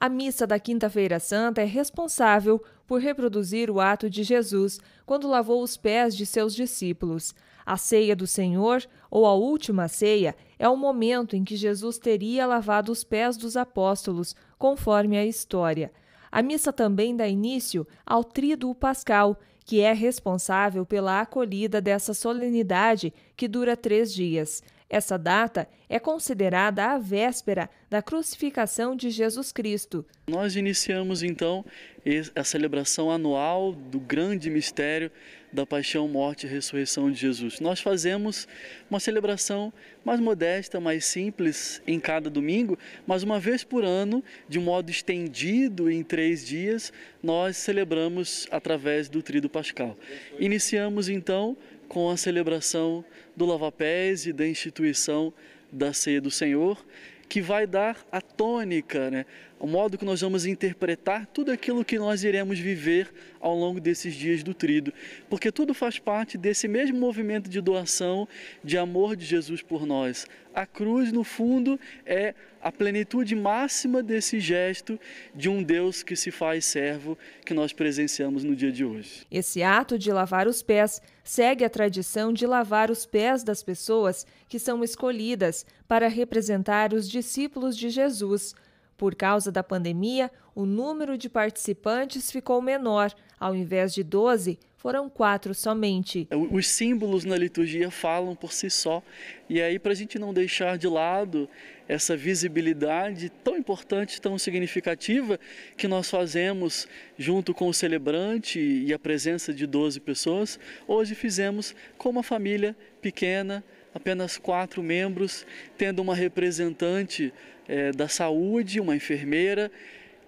A missa da Quinta-feira Santa é responsável por reproduzir o ato de Jesus quando lavou os pés de seus discípulos. A ceia do Senhor, ou a última ceia, é o momento em que Jesus teria lavado os pés dos apóstolos, conforme a história. A missa também dá início ao Tríduo Pascal, que é responsável pela acolhida dessa solenidade que dura três dias. Essa data é considerada a véspera da crucificação de Jesus Cristo. Nós iniciamos então a celebração anual do grande mistério da paixão, morte e ressurreição de Jesus. Nós fazemos uma celebração mais modesta, mais simples em cada domingo, mas uma vez por ano, de modo estendido em três dias, nós celebramos através do Trido Pascal. Iniciamos então com a celebração do Lava Pés e da instituição da Ceia do Senhor, que vai dar a tônica, né? o modo que nós vamos interpretar tudo aquilo que nós iremos viver ao longo desses dias do trido, porque tudo faz parte desse mesmo movimento de doação, de amor de Jesus por nós. A cruz, no fundo, é a plenitude máxima desse gesto de um Deus que se faz servo que nós presenciamos no dia de hoje. Esse ato de lavar os pés segue a tradição de lavar os pés das pessoas que são escolhidas para representar os discípulos de Jesus por causa da pandemia, o número de participantes ficou menor. Ao invés de 12, foram quatro somente. É, os símbolos na liturgia falam por si só. E aí, para a gente não deixar de lado essa visibilidade tão importante, tão significativa, que nós fazemos junto com o celebrante e a presença de 12 pessoas, hoje fizemos com uma família pequena, apenas quatro membros, tendo uma representante é, da saúde, uma enfermeira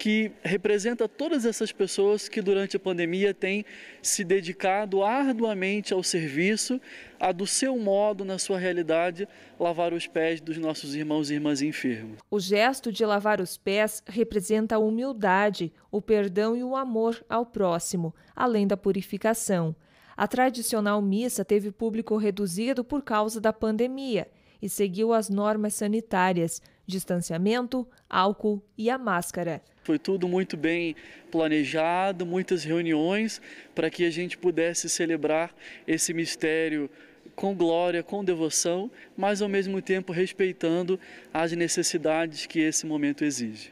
que representa todas essas pessoas que durante a pandemia têm se dedicado arduamente ao serviço, a do seu modo, na sua realidade, lavar os pés dos nossos irmãos e irmãs enfermos. O gesto de lavar os pés representa a humildade, o perdão e o amor ao próximo, além da purificação. A tradicional missa teve público reduzido por causa da pandemia e seguiu as normas sanitárias, distanciamento, álcool e a máscara. Foi tudo muito bem planejado, muitas reuniões para que a gente pudesse celebrar esse mistério com glória, com devoção, mas ao mesmo tempo respeitando as necessidades que esse momento exige.